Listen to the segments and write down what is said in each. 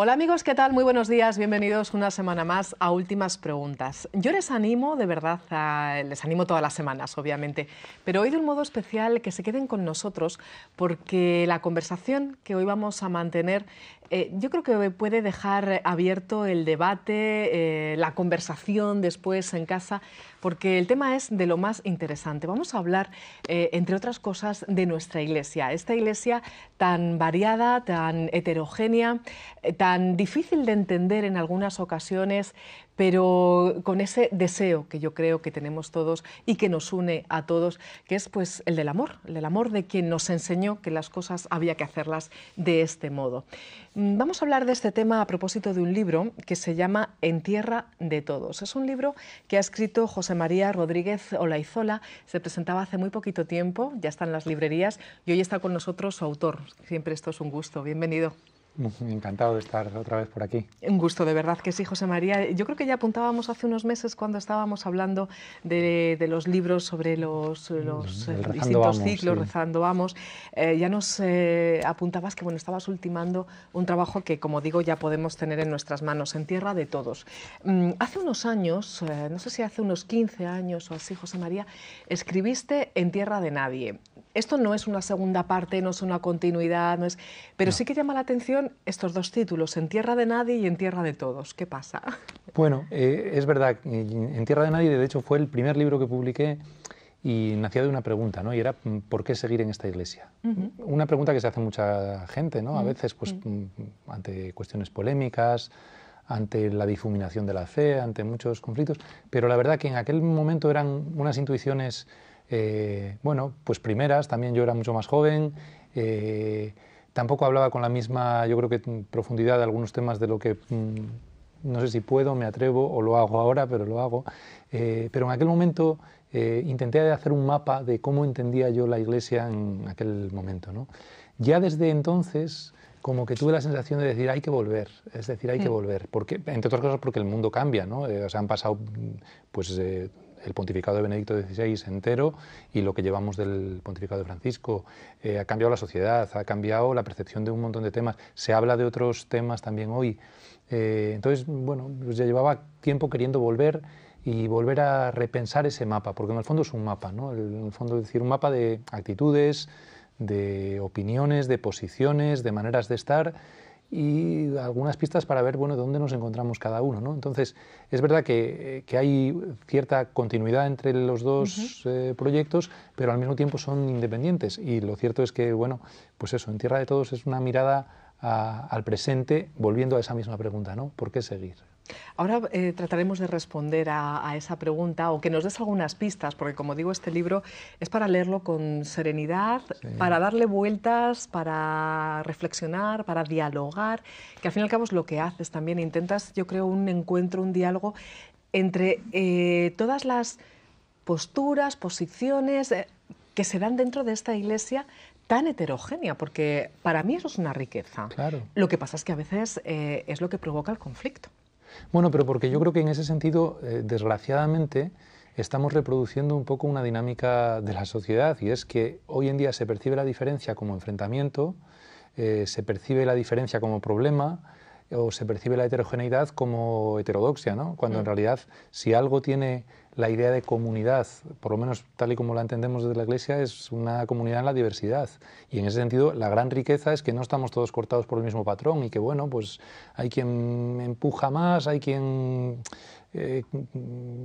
Hola amigos, ¿qué tal? Muy buenos días, bienvenidos una semana más a Últimas Preguntas. Yo les animo, de verdad, les animo todas las semanas, obviamente, pero hoy de un modo especial que se queden con nosotros porque la conversación que hoy vamos a mantener eh, yo creo que puede dejar abierto el debate, eh, la conversación después en casa, porque el tema es de lo más interesante. Vamos a hablar, eh, entre otras cosas, de nuestra iglesia. Esta iglesia tan variada, tan heterogénea, tan difícil de entender en algunas ocasiones, pero con ese deseo que yo creo que tenemos todos y que nos une a todos, que es pues el del amor, el amor de quien nos enseñó que las cosas había que hacerlas de este modo. Mm, vamos a hablar de este tema a propósito de un libro que se llama En tierra de todos. Es un libro que ha escrito José María Rodríguez Olaizola, se presentaba hace muy poquito tiempo, ya está en las librerías y hoy está con nosotros su autor. Siempre esto es un gusto. Bienvenido. Encantado de estar otra vez por aquí. Un gusto, de verdad que sí, José María. Yo creo que ya apuntábamos hace unos meses cuando estábamos hablando de, los libros sobre los, mm, eh, distintos ciclos, Rezando Vamos. Eh, ya nos eh, apuntabas que bueno, estabas ultimando un trabajo que, como digo, ya podemos tener en nuestras manos, en tierra de todos. Mm, hace unos años, no sé si hace unos 15 años o así, José María, escribiste En Tierra de Nadie esto no es una segunda parte, no es una continuidad, no es... pero sí que llama la atención estos dos títulos, En Tierra de Nadie y En Tierra de Todos. ¿Qué pasa? Bueno, eh, es verdad, eh, En Tierra de Nadie de hecho fue el primer libro que publiqué y nacía de una pregunta, ¿no? Y era mm, ¿por qué seguir en esta iglesia? Una pregunta que se hace mucha gente, ¿no? A mm, veces, pues, mm, ante cuestiones polémicas, ante la difuminación de la fe, ante muchos conflictos, pero la verdad que en aquel momento eran unas intuiciones eh, bueno, pues primeras, también yo era mucho más joven, eh, tampoco hablaba con la misma, yo creo que mm, profundidad de algunos temas de lo que mm, no sé si puedo, me atrevo o lo hago ahora, pero lo hago. Eh, pero en aquel momento intenté hacer un mapa de cómo entendía yo la iglesia en aquel momento. ¿no? Ya desde entonces como que tuve la sensación de decir hay que volver, es decir, hay que hmm. volver, porque entre otras cosas porque el mundo cambia, ¿no? o han pasado mm, pues el pontificado de Benedicto XVI entero y lo que llevamos del pontificado de Francisco. Eh, ha cambiado la sociedad, ha cambiado la percepción de un montón de temas. Se habla de otros temas también hoy. Eh, entonces, bueno, pues ya llevaba tiempo queriendo volver y volver a repensar ese mapa, porque en el fondo es un mapa, ¿no? En el fondo es decir, un mapa de actitudes, de opiniones, de posiciones, de maneras de estar y algunas pistas para ver bueno, dónde nos encontramos cada uno. ¿no? Entonces, es verdad que, eh, hay cierta continuidad entre los dos eh, proyectos, pero al mismo tiempo son independientes. Y lo cierto es que, bueno, pues eso, en Tierra de Todos es una mirada al presente, volviendo a esa misma pregunta, ¿no? ¿Por qué seguir? Ahora eh, trataremos de responder a, esa pregunta o que nos des algunas pistas, porque como digo, este libro es para leerlo con serenidad, para darle vueltas, para reflexionar, para dialogar, que al fin y al cabo es lo que haces también. Intentas, yo creo, un encuentro, un diálogo entre eh, todas las posturas, posiciones eh, que se dan dentro de esta iglesia tan heterogénea, porque para mí eso es una riqueza. Lo que pasa es que a veces es lo que provoca el conflicto. Bueno, pero porque yo creo que en ese sentido, eh, desgraciadamente, estamos reproduciendo un poco una dinámica de la sociedad y es que hoy en día se percibe la diferencia como enfrentamiento, eh, se percibe la diferencia como problema, o se percibe la heterogeneidad como heterodoxia, cuando en mm. realidad si algo tiene la idea de comunidad, por lo menos tal y como la entendemos desde la Iglesia, es una comunidad en la diversidad. Y en ese sentido, la gran riqueza es que no estamos todos cortados por el mismo patrón y que, bueno, pues hay quien empuja más, hay quien eh,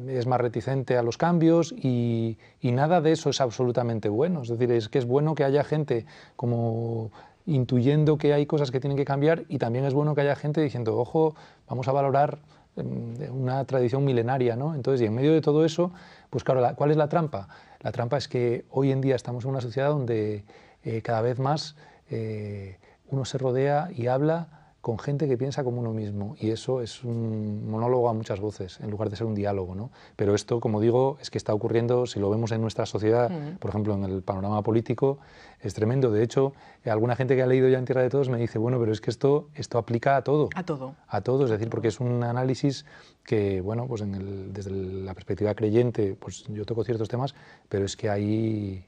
es más reticente a los cambios y, y nada de eso es absolutamente bueno. Es decir, es que es bueno que haya gente como intuyendo que hay cosas que tienen que cambiar y también es bueno que haya gente diciendo, ojo, vamos a valorar em, una tradición milenaria, ¿no? Entonces, y en medio de todo eso, pues claro, ¿cuál es la trampa? La trampa es que hoy en día estamos en una sociedad donde eh, cada vez más eh, uno se rodea y habla con gente que piensa como uno mismo y eso es un monólogo a muchas voces en lugar de ser un diálogo, ¿no? Pero esto, como digo, es que está ocurriendo, si lo vemos en nuestra sociedad, mm. por ejemplo, en el panorama político, es tremendo. De hecho, alguna gente que ha leído ya en Tierra de Todos me dice, bueno, pero es que esto, esto aplica a todo. A todo. A todo, es decir, porque es un análisis que, bueno, pues desde la perspectiva creyente, pues yo toco ciertos temas, pero es que hay,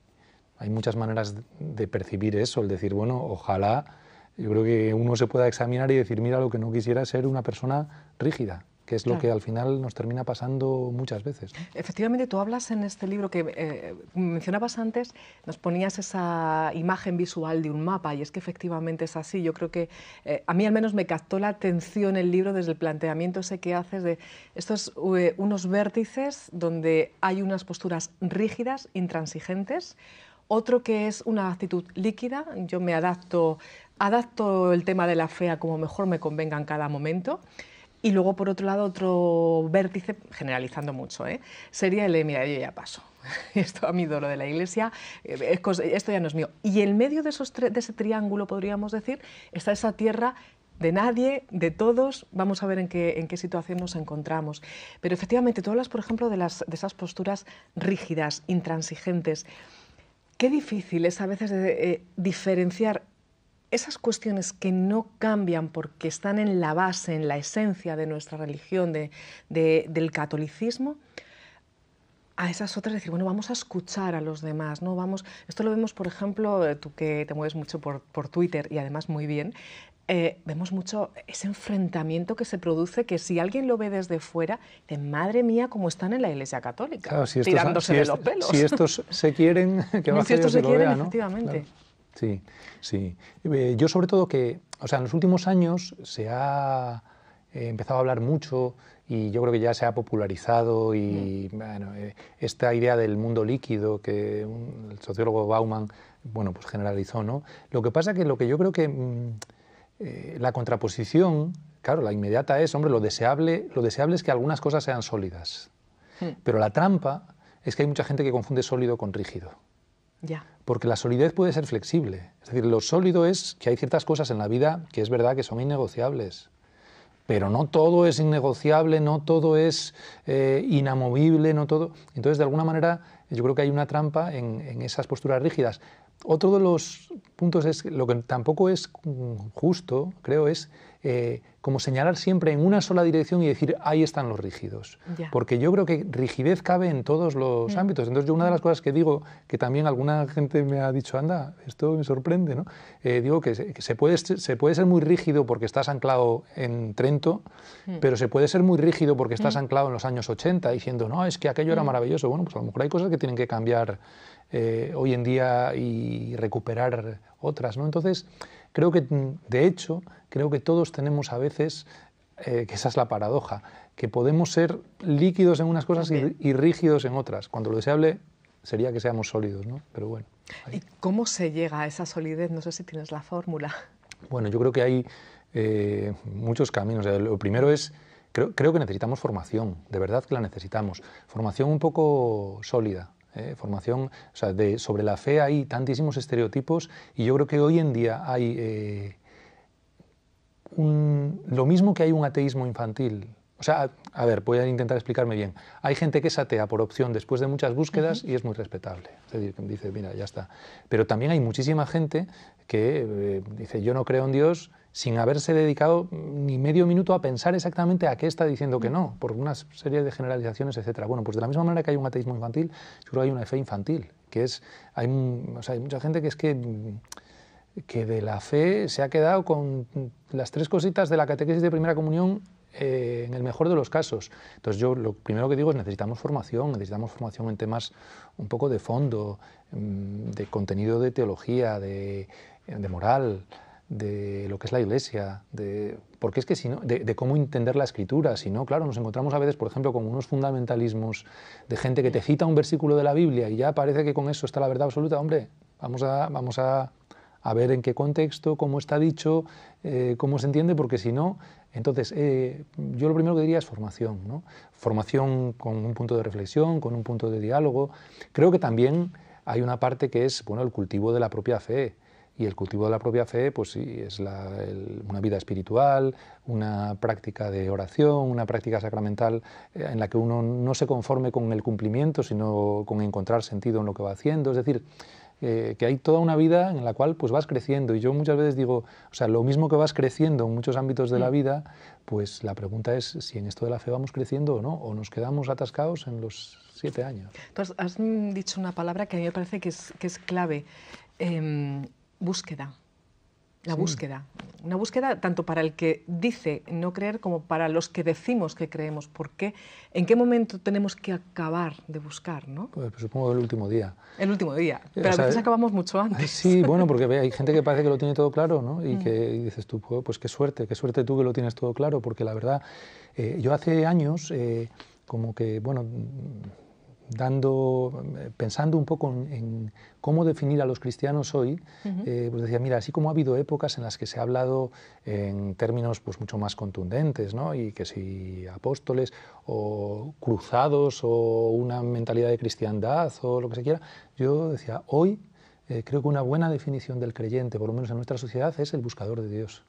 hay muchas maneras de percibir eso, el decir, bueno, ojalá yo creo que uno se pueda examinar y decir, mira, lo que no quisiera es ser una persona rígida, que es lo que al final nos termina pasando muchas veces. Efectivamente, tú hablas en este libro que eh, mencionabas antes, nos ponías esa imagen visual de un mapa y es que efectivamente es así. Yo creo que eh, a mí al menos me captó la atención el libro desde el planteamiento ese que haces de estos eh, unos vértices donde hay unas posturas rígidas, intransigentes, otro que es una actitud líquida, yo me adapto adapto el tema de la fe a como mejor me convenga en cada momento. Y luego, por otro lado, otro vértice, generalizando mucho, ¿eh? sería el de, mira, yo ya paso. Esto a mí dolo de la iglesia, eh, esto ya no es mío. Y en medio de, esos de ese triángulo, podríamos decir, está esa tierra de nadie, de todos, vamos a ver en qué, situación nos encontramos. Pero efectivamente, tú hablas, por ejemplo, de, las, de esas posturas rígidas, intransigentes. Qué difícil es a veces eh, diferenciar esas cuestiones que no cambian porque están en la base, en la esencia de nuestra religión, del catolicismo, a esas otras decir, bueno, vamos a escuchar a los demás, ¿no? Vamos, esto lo vemos, por ejemplo, eh, tú que te mueves mucho por, Twitter y además muy bien, eh, vemos mucho ese enfrentamiento que se produce, que si alguien lo ve desde fuera, de madre mía, cómo están en la Iglesia Católica, tirándose de los pelos. Si estos se quieren, que no, se quieren, efectivamente. Sí, sí. Eh, yo sobre todo que, o sea, en los últimos años se ha eh, empezado a hablar mucho y yo creo que ya se ha popularizado y mm. eh, esta idea del mundo líquido que el sociólogo Bauman bueno, pues generalizó. ¿no? Lo que pasa que lo que yo creo que mm, la contraposición, claro, la inmediata es, hombre, lo deseable, lo deseable es que algunas cosas sean sólidas, mm. pero la trampa es que hay mucha gente que confunde sólido con rígido. Porque la solidez puede ser flexible. Es decir, lo sólido es que hay ciertas cosas en la vida que es verdad que son innegociables. Pero no todo es innegociable, no todo es eh, inamovible, no todo. Entonces, de alguna manera, yo creo que hay una trampa en, en esas posturas rígidas. Otro de los puntos es lo que tampoco es mm, justo, creo, es eh, como señalar siempre en una sola dirección y decir, ahí están los rígidos. Porque yo creo que rigidez cabe en todos los mm. ámbitos. Entonces yo una de las cosas que digo, que también alguna gente me ha dicho, anda, esto me sorprende, ¿no? Eh, digo que, se, puede, ser muy rígido porque estás anclado en Trento, mm. pero se puede ser muy rígido porque estás mm. anclado en los años 80 diciendo, no, es que aquello era maravilloso. Bueno, pues a lo mejor hay cosas que tienen que cambiar eh, hoy en día y recuperar otras, ¿no? Entonces Creo que, de hecho, creo que todos tenemos a veces, eh, que esa es la paradoja, que podemos ser líquidos en unas cosas y, rígidos en otras. Cuando lo deseable sería que seamos sólidos, ¿no? Pero bueno. ¿Y cómo se llega a esa solidez? No sé si tienes la fórmula. Bueno, yo creo que hay eh, muchos caminos. lo primero es, creo, que necesitamos formación, de verdad que la necesitamos. Formación un poco sólida, eh, formación, o sea, sobre la fe hay tantísimos estereotipos y yo creo que hoy en día hay eh, lo mismo que hay un ateísmo infantil. O sea, a, ver, voy a intentar explicarme bien. Hay gente que es atea por opción después de muchas búsquedas y es muy respetable. Es decir, que dice, mira, ya está. Pero también hay muchísima gente que eh, dice, yo no creo en Dios, sin haberse dedicado ni medio minuto a pensar exactamente a qué está diciendo que no, por una serie de generalizaciones, etc. Bueno, pues de la misma manera que hay un ateísmo infantil, seguro hay una fe infantil, que es, hay, mucha gente que es que, que de la fe se ha quedado con las tres cositas de la catequesis de primera comunión eh, en el mejor de los casos. Entonces yo lo primero que digo es necesitamos formación, necesitamos formación en temas un poco de fondo, mm, de contenido de teología, de, de moral, de lo que es la iglesia, de, porque es que si de, cómo entender la escritura. Si no, claro, nos encontramos a veces, por ejemplo, con unos fundamentalismos de gente que te cita un versículo de la Biblia y ya parece que con eso está la verdad absoluta. Hombre, vamos a, vamos a, ver en qué contexto, cómo está dicho, eh, cómo se entiende, porque si no, entonces eh, yo lo primero que diría es formación. ¿no? Formación con un punto de reflexión, con un punto de diálogo. Creo que también hay una parte que es bueno, el cultivo de la propia fe y el cultivo de la propia fe, pues sí, es una vida espiritual, una práctica de oración, una práctica sacramental eh, en la que uno no se conforme con el cumplimiento, sino con encontrar sentido en lo que va haciendo. Es decir, eh, que hay toda una vida en la cual pues vas creciendo y yo muchas veces digo, o sea, lo mismo que vas creciendo en muchos ámbitos de la mm. vida, pues la pregunta es si en esto de la fe vamos creciendo o no, o nos quedamos atascados en los siete años. Entonces, has dicho una palabra que a mí me parece que es, que es clave. Em, búsqueda. La búsqueda. Una búsqueda tanto para el que dice no creer como para los que decimos que creemos. ¿Por ¿En qué momento tenemos que acabar de buscar? ¿no? Pues, pues supongo el último día. El último día. Pero veces eh, acabamos mucho antes. sí, bueno, porque hay gente que parece que lo tiene todo claro, ¿no? Y que dices tú, pues qué suerte, qué suerte tú que lo tienes todo claro, porque la verdad, eh, yo hace años... Eh, como que, bueno, dando, pensando un poco en, cómo definir a los cristianos hoy, eh, pues decía, mira, así como ha habido épocas en las que se ha hablado en términos pues, mucho más contundentes, ¿no? y que si apóstoles o cruzados o una mentalidad de cristiandad o lo que se quiera, yo decía, hoy eh, creo que una buena definición del creyente, por lo menos en nuestra sociedad, es el buscador de Dios.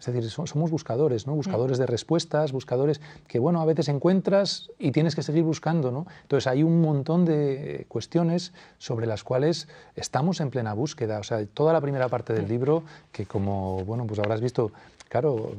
Es decir, somos buscadores, ¿no? Buscadores de respuestas, buscadores que, bueno, a veces encuentras y tienes que seguir buscando, ¿no? Entonces hay un montón de eh, cuestiones sobre las cuales estamos en plena búsqueda. O sea, toda la primera parte del libro, que como, bueno, pues habrás visto, claro,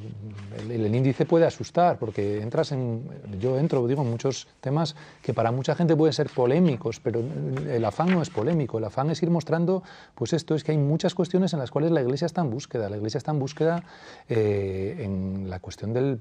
el, índice puede asustar, porque entras en, yo entro, digo, en muchos temas que para mucha gente pueden ser polémicos, pero el afán no es polémico, el afán es ir mostrando, pues esto es que hay muchas cuestiones en las cuales la Iglesia está en búsqueda, la Iglesia está en búsqueda eh, en la cuestión del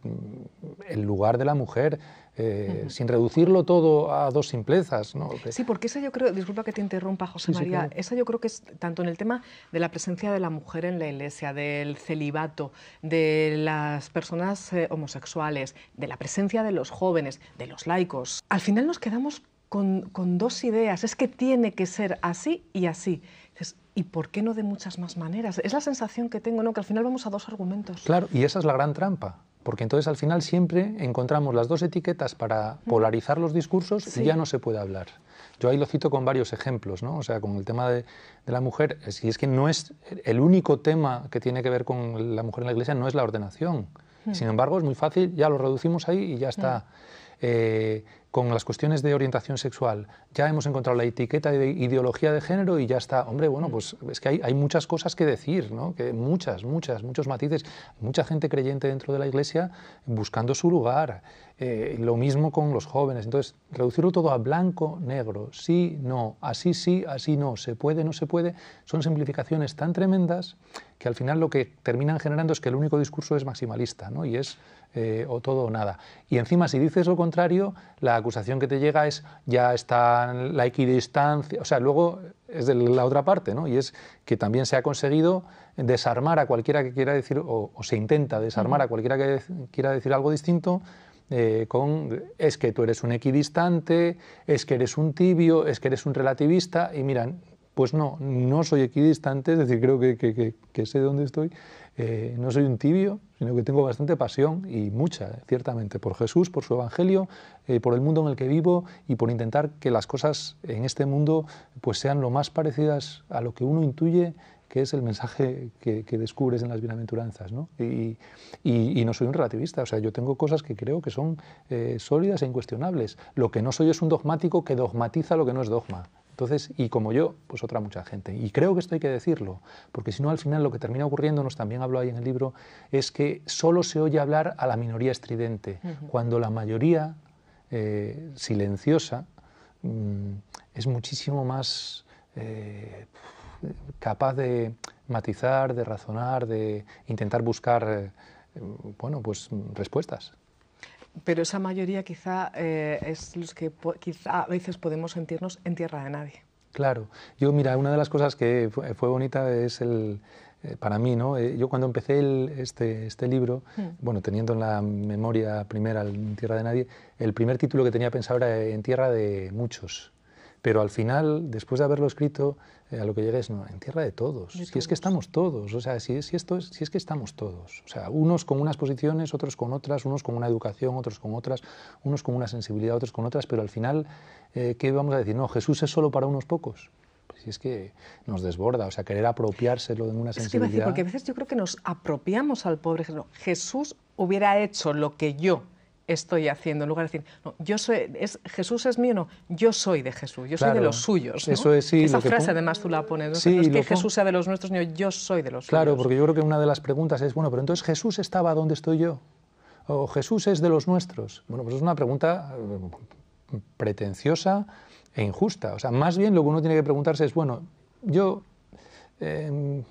lugar de la mujer, eh, sin reducirlo todo a dos simplezas. ¿no? Sí, porque esa yo creo, disculpa que te interrumpa, José María, eso esa yo creo que es tanto en el tema de la presencia de la mujer en la Iglesia, del celibato, de de las personas eh, homosexuales, de la presencia de los jóvenes, de los laicos. Al final nos quedamos con, dos ideas, es que tiene que ser así y así. ¿Y por qué no de muchas más maneras? Es la sensación que tengo, ¿no? Que al final vamos a dos argumentos. Claro, y esa es la gran trampa porque entonces al final siempre encontramos las dos etiquetas para polarizar los discursos y ya no se puede hablar. Yo ahí lo cito con varios ejemplos, ¿no? o sea, con el tema de, la mujer, si es, que no es el único tema que tiene que ver con la mujer en la iglesia, no es la ordenación. Hmm. Sin embargo, es muy fácil, ya lo reducimos ahí y ya está. Hmm. Eh, con las cuestiones de orientación sexual, ya hemos encontrado la etiqueta de ideología de género y ya está. Hombre, bueno, hmm. pues es que hay, muchas cosas que decir, ¿no? Que muchas, muchas, muchos matices. Mucha gente creyente dentro de la iglesia buscando su lugar, eh, lo mismo con los jóvenes. Entonces, reducirlo todo a blanco, negro, sí, no, así sí, así no, se puede, no se puede, son simplificaciones tan tremendas que al final lo que terminan generando es que el único discurso es maximalista, ¿no? Y es eh, o todo o nada. Y encima, si dices lo contrario, la acusación que te llega es ya está la equidistancia, o sea, luego es de la otra parte, ¿no? Y es que también se ha conseguido desarmar a cualquiera que quiera decir, o se intenta desarmar a cualquiera que quiera decir algo distinto eh, con es que tú eres un equidistante, es que eres un tibio, es que eres un relativista, y miran, pues no, no soy equidistante, es decir, creo que, sé de sé dónde estoy, eh, no soy un tibio, sino que tengo bastante pasión y mucha, eh, ciertamente, por Jesús, por su Evangelio, por el mundo en el que vivo y por intentar que las cosas en este mundo pues sean lo más parecidas a lo que uno intuye que es el mensaje que, descubres en las bienaventuranzas. Y, no soy un relativista, o sea, yo tengo cosas que creo que son eh, sólidas e incuestionables. Lo que no soy es un dogmático que dogmatiza lo que no es dogma. Entonces, y como yo, pues otra mucha gente. Y creo que esto hay que decirlo, porque si no, al final lo que termina ocurriéndonos, también hablo ahí en el libro, es que solo se oye hablar a la minoría estridente, cuando la mayoría eh, silenciosa mm, es muchísimo más... Eh, capaz de matizar, de razonar, de intentar buscar eh, bueno, pues, respuestas. Pero esa mayoría quizá eh, es los que quizá a veces podemos sentirnos en tierra de nadie. Claro. Yo, mira, una de las cosas que fue, bonita es el, eh, para mí, ¿no? yo cuando empecé este, este, libro, hmm. bueno, teniendo en la memoria primera En Tierra de Nadie, el primer título que tenía pensado era En Tierra de Muchos. Pero al final, después de haberlo escrito, eh, a lo que llega es, no, en tierra de todos. si es que estamos todos, o sea, si, es, que estamos todos. O sea, unos con unas posiciones, otros con otras, unos con una educación, otros con otras, unos con una sensibilidad, otros con otras, pero al final, eh, ¿qué vamos a decir? No, Jesús es solo para unos pocos. Pues si es que nos desborda, o sea, querer apropiárselo de una sensibilidad. Es que porque a veces yo creo que nos apropiamos al pobre Jesús. Jesús hubiera hecho lo que yo estoy haciendo, en lugar de decir, no, yo soy, es, Jesús es mío, no, yo soy de Jesús, yo soy de los suyos. Eso es, sí, Esa frase además tú la pones, es que Jesús sea de los nuestros, sino yo soy de los suyos. Claro, porque yo creo que una de las preguntas es, bueno, pero entonces Jesús estaba donde estoy yo, o Jesús es de los nuestros. Bueno, pues es una pregunta eh, pretenciosa e injusta. O sea, más bien lo que uno tiene que preguntarse es, bueno, yo... Eh,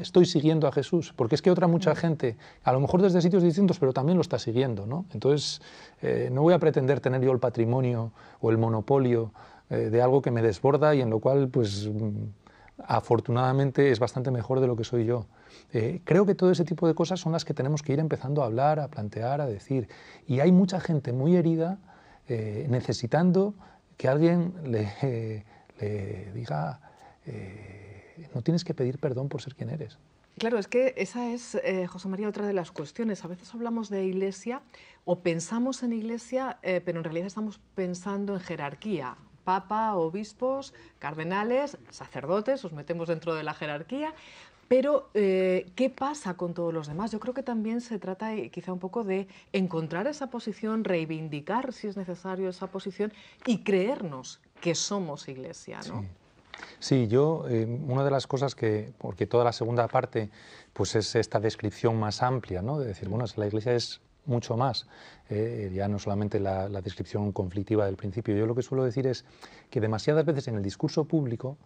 estoy siguiendo a Jesús, porque es que otra mucha mm. gente, a lo mejor desde sitios distintos, pero también lo está siguiendo, ¿no? Entonces, eh, no voy a pretender tener yo el patrimonio o el monopolio eh, de algo que me desborda y en lo cual, pues, mm, afortunadamente es bastante mejor de lo que soy yo. Eh, creo que todo ese tipo de cosas son las que tenemos que ir empezando a hablar, a plantear, a decir. Y hay mucha gente muy herida necesitando que alguien le, diga no tienes que pedir perdón por ser quien eres. Claro, es que esa es, eh, José María, otra de las cuestiones. A veces hablamos de iglesia o pensamos en iglesia, eh, pero en realidad estamos pensando en jerarquía. Papa, obispos, cardenales, sacerdotes, os metemos dentro de la jerarquía. Pero, eh, ¿qué pasa con todos los demás? Yo creo que también se trata quizá un poco de encontrar esa posición, reivindicar si es necesario esa posición y creernos que somos iglesia, ¿no? Sí, yo, em, una de las cosas que, porque toda la segunda parte, pues es esta descripción más amplia, ¿no? De decir, bueno, la iglesia es mucho más, eh, ya no solamente la, descripción conflictiva del principio. Yo lo que suelo decir es que demasiadas veces en el discurso público,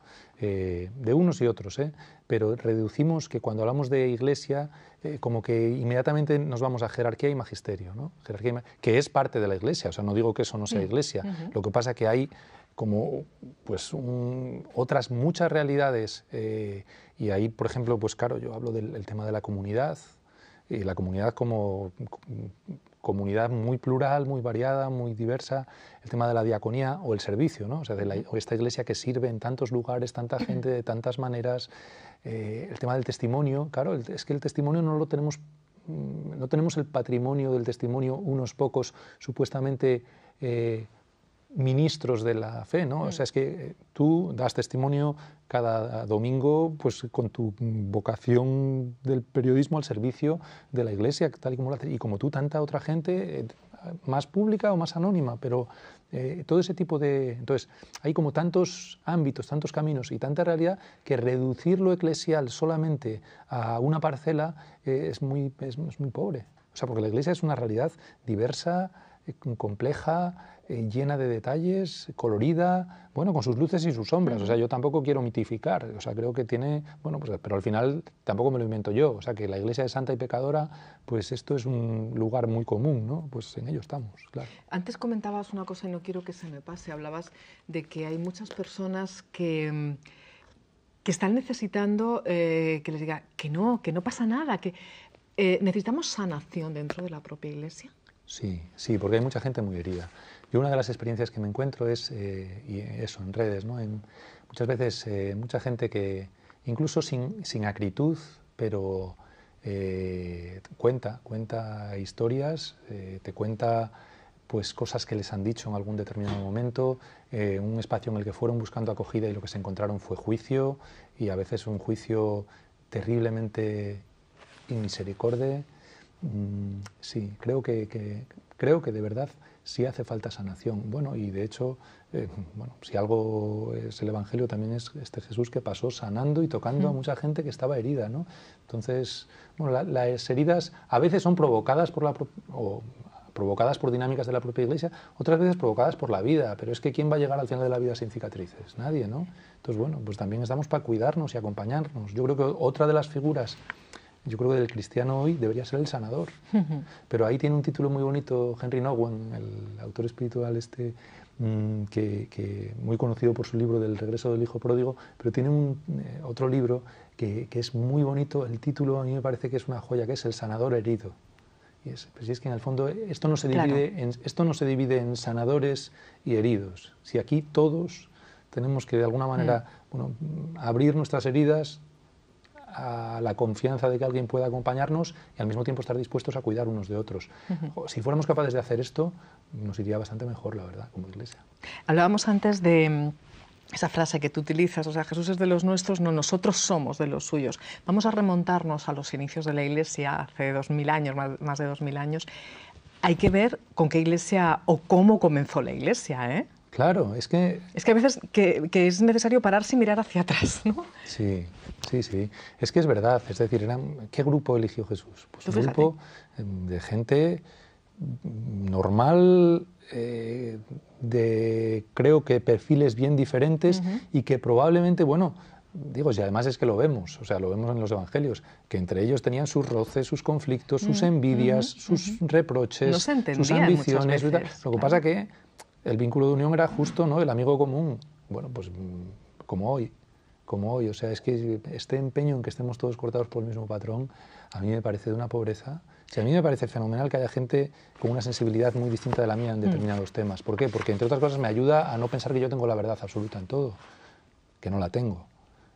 eh, de unos y otros, eh, pero reducimos que cuando hablamos de iglesia, eh, como que inmediatamente nos vamos a jerarquía y magisterio, ¿no? jerarquía que es parte de la iglesia, o sea, no digo que eso no sea iglesia, lo que pasa que hay como pues otras muchas realidades eh, y ahí por ejemplo pues claro yo hablo del tema de la comunidad y la comunidad como comunidad muy plural, muy variada, muy diversa, el tema de la diaconía o el servicio, ¿no? o sea, de esta iglesia que sirve en tantos lugares, tanta gente, de tantas maneras, eh, el tema del testimonio, claro, es que el testimonio no lo tenemos, mm, no tenemos el patrimonio del testimonio unos pocos supuestamente eh, ministros de la fe, ¿no? O mm. sea, es que eh, tú das testimonio cada domingo pues con tu vocación del periodismo al servicio de la iglesia, tal y como la, y como tú tanta otra gente eh, más pública o más anónima, pero eh, todo ese tipo de entonces hay como tantos ámbitos, tantos caminos y tanta realidad que reducir lo eclesial solamente a una parcela es muy es muy pobre. O sea, porque la iglesia es una realidad diversa, compleja, eh, llena de detalles, colorida, bueno, con sus luces y sus sombras. O sea, yo tampoco quiero mitificar. O sea, creo que tiene, bueno, pues, pero al final tampoco me lo invento yo. O sea, que la iglesia de Santa y Pecadora, pues esto es un lugar muy común, ¿no? Pues en ello estamos, claro. Antes comentabas una cosa y no quiero que se me pase. Hablabas de que hay muchas personas que mm, que están necesitando eh, que les diga que no, que no pasa nada, que eh, necesitamos sanación dentro de la propia iglesia. Sí, sí, porque hay mucha gente muy herida. Y una de las experiencias que me encuentro es, eh, y eso, en redes, ¿no? muchas veces eh, mucha gente que, incluso sin, acritud, pero eh, cuenta, cuenta historias, te cuenta pues cosas que les han dicho en algún determinado momento, un espacio en el que fueron buscando acogida y lo que se encontraron fue juicio, y a veces un juicio terriblemente inmisericorde, Mm, sí, creo que, creo que de verdad sí hace falta sanación. Bueno, y de hecho, eh, bueno, si algo es el Evangelio, también es este Jesús que pasó sanando y tocando a mucha gente que estaba herida, ¿no? Entonces, bueno, las heridas a veces son provocadas por la... O, provocadas por dinámicas de la propia iglesia, otras veces provocadas por la vida, pero es que ¿quién va a llegar al final de la vida sin cicatrices? Nadie, ¿no? Entonces, bueno, pues también estamos para cuidarnos y acompañarnos. Yo creo que otra de las figuras yo creo que el cristiano hoy debería ser el sanador. Pero ahí tiene un título muy bonito Henry Nowen, el autor espiritual este, mm, que, muy conocido por su libro del regreso del hijo pródigo, pero tiene un, eh, otro libro que, es muy bonito. El título a mí me parece que es una joya, que es El sanador herido. Y es, pues es que en el fondo esto no se divide, en, esto no se divide en sanadores y heridos. Si aquí todos tenemos que de alguna manera mm. bueno, abrir nuestras heridas, a la confianza de que alguien pueda acompañarnos y al mismo tiempo estar dispuestos a cuidar unos de otros. Si fuéramos capaces de hacer esto, nos iría bastante mejor, la verdad, como iglesia. Hablábamos antes de mm, esa frase que tú utilizas, o sea, Jesús es de los nuestros, no, nosotros somos de los suyos. Vamos a remontarnos a los inicios de la iglesia, hace dos mil años, más, de dos mil años. Hay que ver con qué iglesia o cómo comenzó la iglesia, ¿eh? Claro, es que... Es que a veces que, es necesario pararse y mirar hacia atrás, ¿no? Sí, sí, sí. Es que es verdad. Es decir, ¿qué grupo eligió Jesús? Pues un grupo mm, de gente mm, normal, eh, de creo que perfiles bien diferentes y que probablemente, bueno, digo, y además es que lo vemos, o sea, lo vemos en los evangelios, que entre ellos tenían sus roces, sus conflictos, sus mm, envidias, sus reproches, sus ambiciones. lo que pasa que el vínculo de unión era justo, ¿no? El amigo común. Bueno, pues mm, como hoy, como hoy. O sea, es que este empeño en que estemos todos cortados por el mismo patrón, a mí me parece de una pobreza. Si a mí me parece fenomenal que haya gente con una sensibilidad muy distinta de la mía en mm. determinados temas. ¿Por qué? Porque, entre otras cosas, me ayuda a no pensar que yo tengo la verdad absoluta en todo, que no la tengo.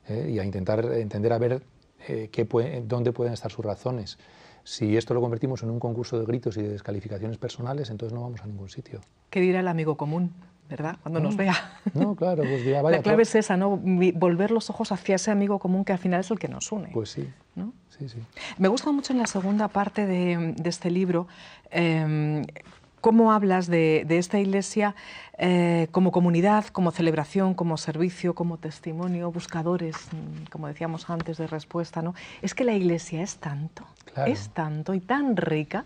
¿eh? Y a intentar entender a ver eh, dónde pueden estar sus razones. Si esto lo convertimos en un concurso de gritos y de descalificaciones personales, entonces no vamos a ningún sitio. ¿Qué dirá el amigo común? ¿Verdad? Cuando nos mm. vea. No, claro, pues vaya. La clave es esa, ¿no? Volver los ojos hacia ese amigo común que al final es el que nos une. Pues sí. Sí, sí. Me gusta mucho en la segunda parte de, este libro em, ¿Cómo hablas de, esta iglesia eh, como comunidad, como celebración, como servicio, como testimonio, buscadores, mm, como decíamos antes, de respuesta? ¿no? Es que la iglesia es tanto, es tanto y tan rica.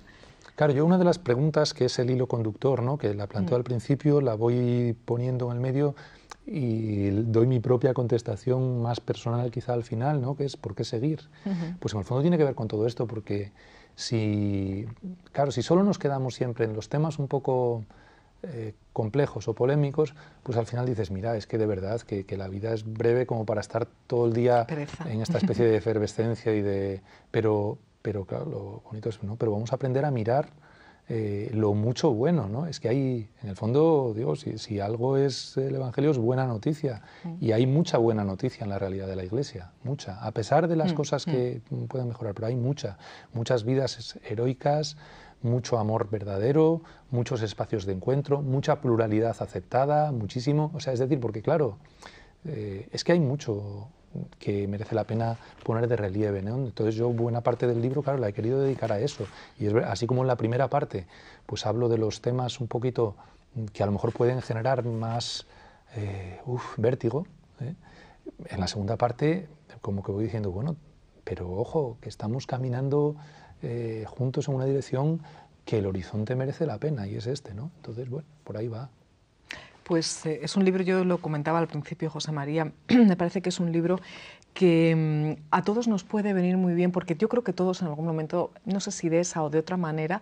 Claro, yo una de las preguntas que es el hilo conductor, ¿no? que la planteo mm. al principio, la voy poniendo en el medio y doy mi propia contestación más personal quizá al final, ¿no? que es ¿por qué seguir? Pues en el fondo tiene que ver con todo esto, porque si, claro, si solo nos quedamos siempre en los temas un poco eh, complejos o polémicos, pues al final dices, mira, es que de verdad que, que la vida es breve como para estar todo el día en esta especie de efervescencia y de... Pero, pero claro, lo bonito es, ¿no? Pero vamos a aprender a mirar eh, lo mucho bueno, ¿no? Es que hay, en el fondo, digo, si, algo es el Evangelio es buena noticia y hay mucha buena noticia en la realidad de la Iglesia, mucha, a pesar de las mm, cosas mm. que pueden mejorar, pero hay mucha, muchas vidas heroicas, mucho amor verdadero, muchos espacios de encuentro, mucha pluralidad aceptada, muchísimo, o sea, es decir, porque claro, eh, es que hay mucho, que merece la pena poner de relieve. ¿no? Entonces yo buena parte del libro, claro, la he querido dedicar a eso. Y es, así como en la primera parte, pues hablo de los temas un poquito que a lo mejor pueden generar más eh, vértigo. ¿eh? En la segunda parte, como que voy diciendo, bueno, pero ojo, que estamos caminando eh, juntos en una dirección que el horizonte merece la pena y es este, ¿no? Entonces, bueno, por ahí va. Pues eh, es un libro, yo lo comentaba al principio, José María, me parece que es un libro que mm, a todos nos puede venir muy bien, porque yo creo que todos en algún momento, no sé si de esa o de otra manera,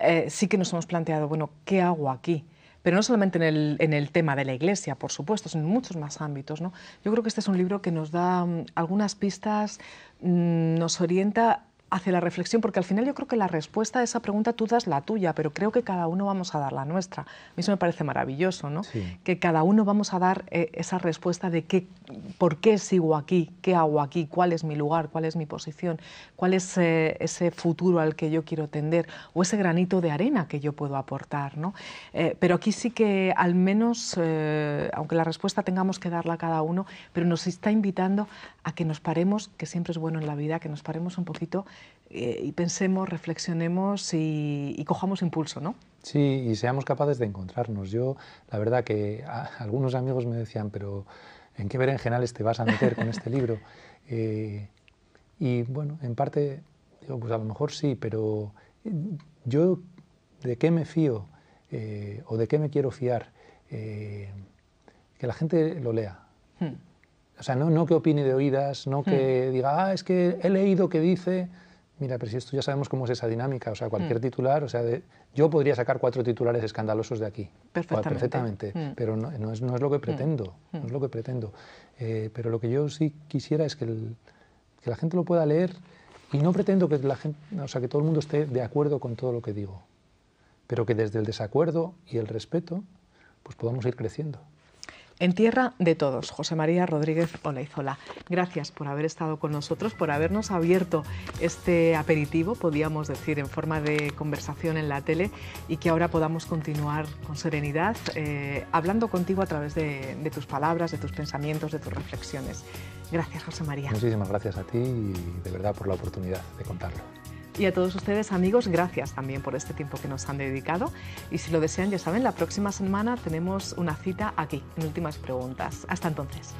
eh, sí que nos hemos planteado, bueno, ¿qué hago aquí? pero no solamente en el, tema de la iglesia, por supuesto, sino en muchos más ámbitos. ¿no? Yo creo que este es un libro que nos da mm, algunas pistas, mm, nos orienta hace la reflexión, porque al final yo creo que la respuesta a esa pregunta tú das la tuya, pero creo que cada uno vamos a dar la nuestra. A mí eso me parece maravilloso, ¿no? Que cada uno vamos a dar eh, esa respuesta de qué, por qué sigo aquí, qué hago aquí, cuál es mi lugar, cuál es mi posición, cuál es eh, ese futuro al que yo quiero tender o ese granito de arena que yo puedo aportar, ¿no? Eh, pero aquí sí que al menos, aunque la respuesta tengamos que darla a cada uno, pero nos está invitando a que nos paremos, que siempre es bueno en la vida, que nos paremos un poquito eh, y pensemos, reflexionemos y, cojamos impulso, ¿no? Sí, y seamos capaces de encontrarnos. Yo, la verdad que algunos amigos me decían, pero ¿en qué berenjenales te vas a meter con este libro? Eh, y bueno, en parte, digo, pues a lo mejor sí, pero eh, yo, ¿de qué me fío o de qué me quiero fiar? que la gente lo lea. Hmm. O sea, no, no que opine de oídas, no que hmm. diga, ah, es que he leído que dice mira, pero si esto ya sabemos cómo es esa dinámica, o sea, cualquier mm. titular, o sea, de, yo podría sacar cuatro titulares escandalosos de aquí, perfectamente, perfectamente mm. pero no, es, lo que mm. pretendo, no es lo que pretendo. Eh, pero lo que yo sí quisiera es que, que, la gente lo pueda leer y no pretendo que la gente, o sea, que todo el mundo esté de acuerdo con todo lo que digo, pero que desde el desacuerdo y el respeto, pues podamos ir creciendo en tierra de todos. José María Rodríguez Olaizola, gracias por haber estado con nosotros, por habernos abierto este aperitivo, podríamos decir, en forma de conversación en la tele y que ahora podamos continuar con serenidad eh, hablando contigo a través de tus palabras, de tus pensamientos, de tus reflexiones. Gracias, José María. Muchísimas gracias a ti y de verdad por la oportunidad de contarlo. Y a todos ustedes, amigos, gracias también por este tiempo que nos han dedicado. Y si lo desean, ya saben, la próxima semana tenemos una cita aquí, en Últimas Preguntas. Hasta entonces.